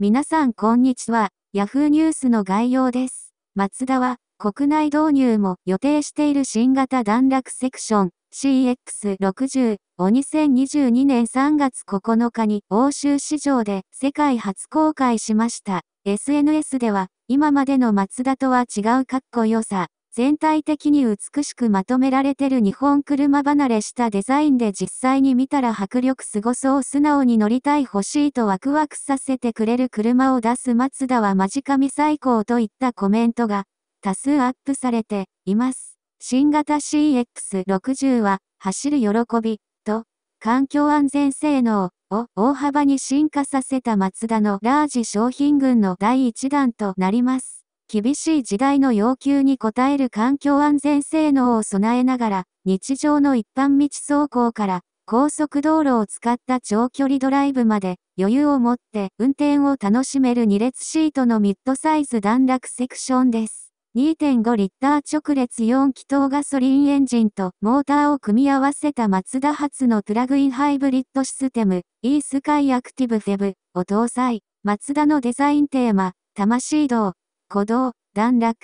皆さんこんにちは。Yahoo ニュースの概要です。マツダは、国内導入も予定している新型段落セクション CX60 を2022年3月9日に欧州市場で世界初公開しました。SNS では、今までのマツダとは違うかっこよさ、全体的に美しくまとめられてる日本車離れしたデザインで実際に見たら迫力すごそう素直に乗りたい欲しいとワクワクさせてくれる車を出すマツダは間近見最高といったコメントが多数アップされています。新型 CX60 は走る喜びと環境安全性能を大幅に進化させたマツダのラージ商品群の第1弾となります。厳しい時代の要求に応える環境安全性能を備えながら、日常の一般道走行から高速道路を使った長距離ドライブまで余裕を持って運転を楽しめる2列シートのミッドサイズ段落セクションです。2.5リッター直列4気筒ガソリンエンジンとモーターを組み合わせたマツダ発のプラグインハイブリッドシステム e スカイアクティブフェブを搭載。マツダのデザインテーマ、魂道鼓動、段落、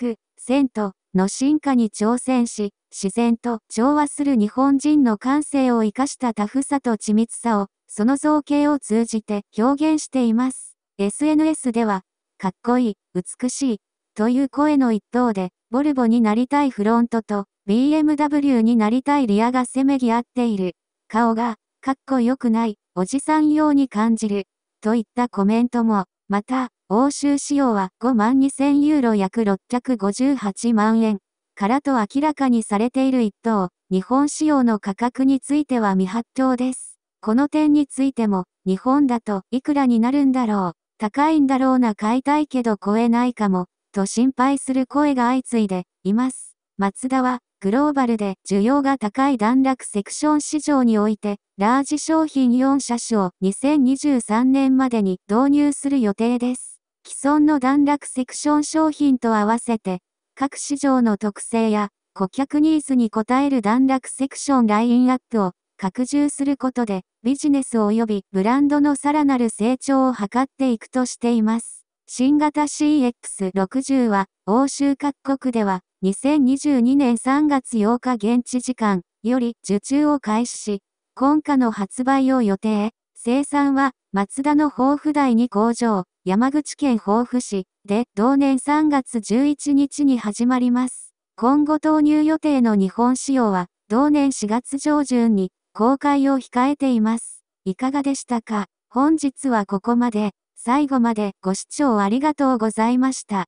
遷都の進化に挑戦し、自然と調和する日本人の感性を生かしたタフさと緻密さを、その造形を通じて表現しています。SNS では、かっこいい、美しい、という声の一等で、ボルボになりたいフロントと、BMW になりたいリアがせめぎ合っている。顔が、かっこよくない、おじさんように感じる。といったコメントも、また、欧州仕様は5万2000ユーロ約658万円からと明らかにされている一等、日本仕様の価格については未発表です。この点についても、日本だといくらになるんだろう、高いんだろうな買いたいけど超えないかも、と心配する声が相次いでいます。マツダは、グローバルで需要が高い段落セクション市場において、ラージ商品4車種を2023年までに導入する予定です。既存の段落セクション商品と合わせて、各市場の特性や顧客ニーズに応える段落セクションラインアップを拡充することで、ビジネス及びブランドのさらなる成長を図っていくとしています。新型 CX60 は、欧州各国では、2022年3月8日現地時間より受注を開始し、今夏の発売を予定。生産は、松田の豊富台に工場、山口県防府市で同年3月11日に始まります。今後投入予定の日本仕様は同年4月上旬に公開を控えています。いかがでしたか本日はここまで。最後までご視聴ありがとうございました。